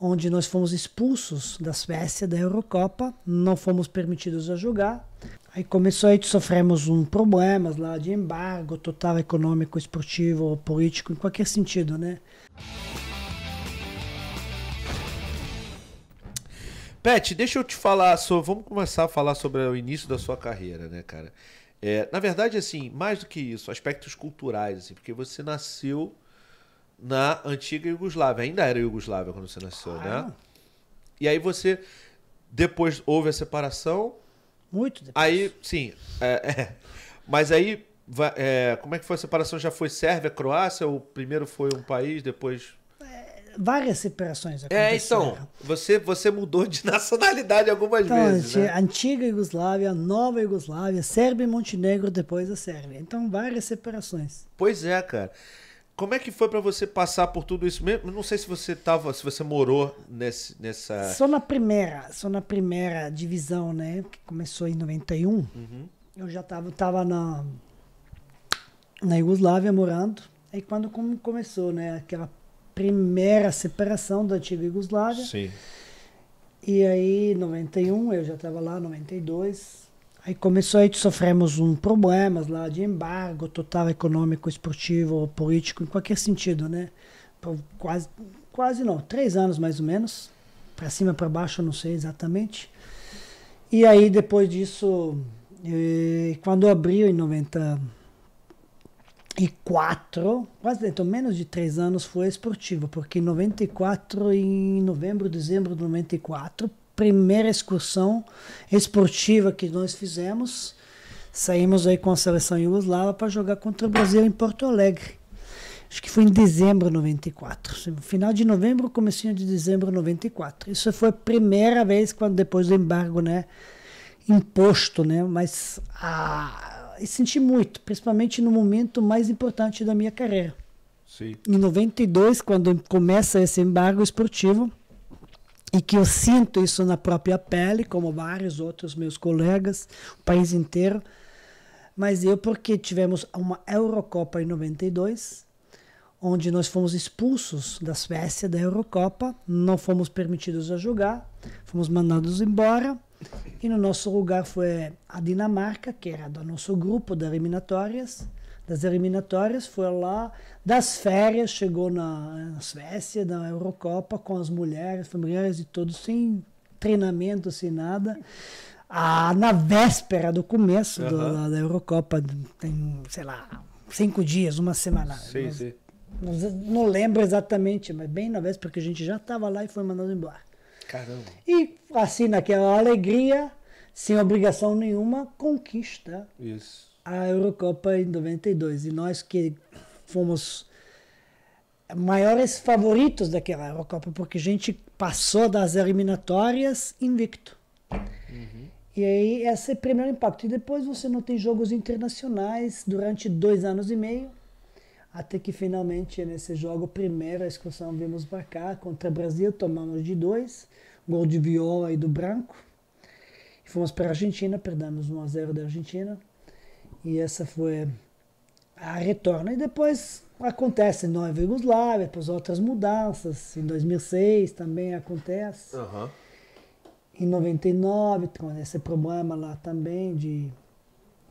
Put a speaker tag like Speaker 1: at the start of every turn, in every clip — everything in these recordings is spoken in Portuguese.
Speaker 1: onde nós fomos expulsos da Suécia da Eurocopa, não fomos permitidos a jogar. Aí começou aí sofremos um problemas lá de embargo total econômico, esportivo, político, em qualquer sentido, né?
Speaker 2: Pet, deixa eu te falar, sobre, vamos começar a falar sobre o início da sua carreira, né, cara? É, na verdade, assim, mais do que isso, aspectos culturais, assim, porque você nasceu na antiga Iugoslávia. Ainda era Iugoslávia quando você nasceu, né? E aí você. Depois houve a separação. Muito depois. Aí, sim. É, é. Mas aí. É, como é que foi a separação? Já foi Sérvia, Croácia? Ou primeiro foi um país, depois.
Speaker 1: É, várias separações é, aconteceram. É,
Speaker 2: então, você, você mudou de nacionalidade algumas então, vezes. Né?
Speaker 1: Antiga Iugoslávia, Nova Iugoslávia, Sérvia e Montenegro, depois a Sérvia. Então, várias separações.
Speaker 2: Pois é, cara. Como é que foi para você passar por tudo isso mesmo? Não sei se você tava, se você morou nesse, nessa. Só na
Speaker 1: primeira, só na primeira divisão, né? Que começou em 91. Uhum. Eu já tava, tava na na Iugoslávia morando. Aí quando começou, né? Aquela primeira separação da antiga Iugoslávia. Sim. E aí, 91, eu já estava lá, 92. Aí começou aí, sofremos um problemas lá de embargo total econômico, esportivo, político, em qualquer sentido, né? Por quase, quase não, três anos mais ou menos, para cima, para baixo, não sei exatamente. E aí depois disso, eh, quando abriu em 94, quase então menos de três anos foi esportivo, porque em 94, em novembro, dezembro de 94, primeira excursão esportiva que nós fizemos. Saímos aí com a seleção iugoslava para jogar contra o Brasil em Porto Alegre. Acho que foi em dezembro de 94. Final de novembro, comecinho de dezembro de 94. Isso foi a primeira vez quando depois do embargo, né, imposto, né, mas ah, senti muito, principalmente no momento mais importante da minha carreira. Sim. Em 92, quando começa esse embargo esportivo, e que eu sinto isso na própria pele, como vários outros meus colegas, o país inteiro. Mas eu, porque tivemos uma Eurocopa em 92, onde nós fomos expulsos da Suécia, da Eurocopa, não fomos permitidos a jogar, fomos mandados embora. E no nosso lugar foi a Dinamarca, que era do nosso grupo de eliminatórias das eliminatórias, foi lá, das férias, chegou na, na Suécia, na Eurocopa, com as mulheres, familiares e todos, sem treinamento, sem nada. Ah, na véspera do começo uhum. do, da, da, Eurocopa, tem, sei lá, cinco dias, uma semana. Sim, mas, sim. Não lembro exatamente, mas bem na véspera que a gente já estava lá e foi mandado embora. Caramba. E assim, naquela alegria, sem obrigação nenhuma, conquista. Isso a Eurocopa em 92 e nós que fomos maiores favoritos daquela Eurocopa, porque a gente passou das eliminatórias invicto. Uhum. E aí esse é o primeiro impacto. E depois você não tem jogos internacionais durante dois anos e meio, até que finalmente nesse jogo, primeira excursão vimos para cá, contra o Brasil, tomamos de dois, gol de Viola e do Branco. fomos para a Argentina, perdemos 1 a 0 da Argentina. E essa foi a retorno. E depois acontece Nova Iugoslávia, depois outras mudanças. Em 2006 também acontece. Uhum. Em 99, com esse problema lá também de,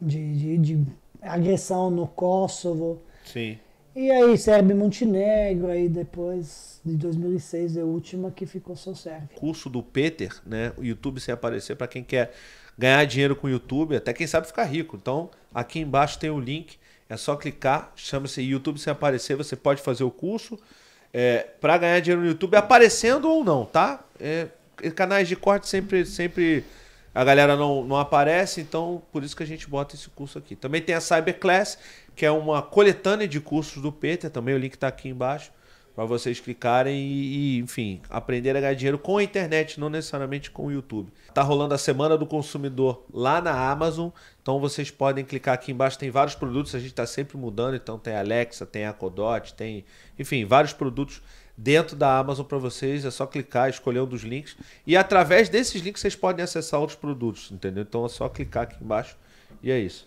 Speaker 1: de, de, de agressão no Kosovo. Sim. E aí Sérvia e Montenegro, aí depois de 2006 é a última que ficou só Sérvia.
Speaker 2: Curso do Peter, né? O YouTube sem aparecer para quem quer ganhar dinheiro com o YouTube, até quem sabe ficar rico. Então, aqui embaixo tem o um link, é só clicar, chama-se YouTube sem aparecer, você pode fazer o curso é, para ganhar dinheiro no YouTube, aparecendo ou não, tá? É, é, canais de corte sempre, sempre a galera não, não aparece, então por isso que a gente bota esse curso aqui. Também tem a Cyberclass, que é uma coletânea de cursos do Peter, também o link está aqui embaixo para vocês clicarem e, e, enfim, aprender a ganhar dinheiro com a internet, não necessariamente com o YouTube. Tá rolando a Semana do Consumidor lá na Amazon, então vocês podem clicar aqui embaixo, tem vários produtos, a gente está sempre mudando, então tem Alexa, tem Acodot, tem, enfim, vários produtos dentro da Amazon para vocês, é só clicar, escolher um dos links e através desses links vocês podem acessar outros produtos, entendeu? Então é só clicar aqui embaixo e é isso.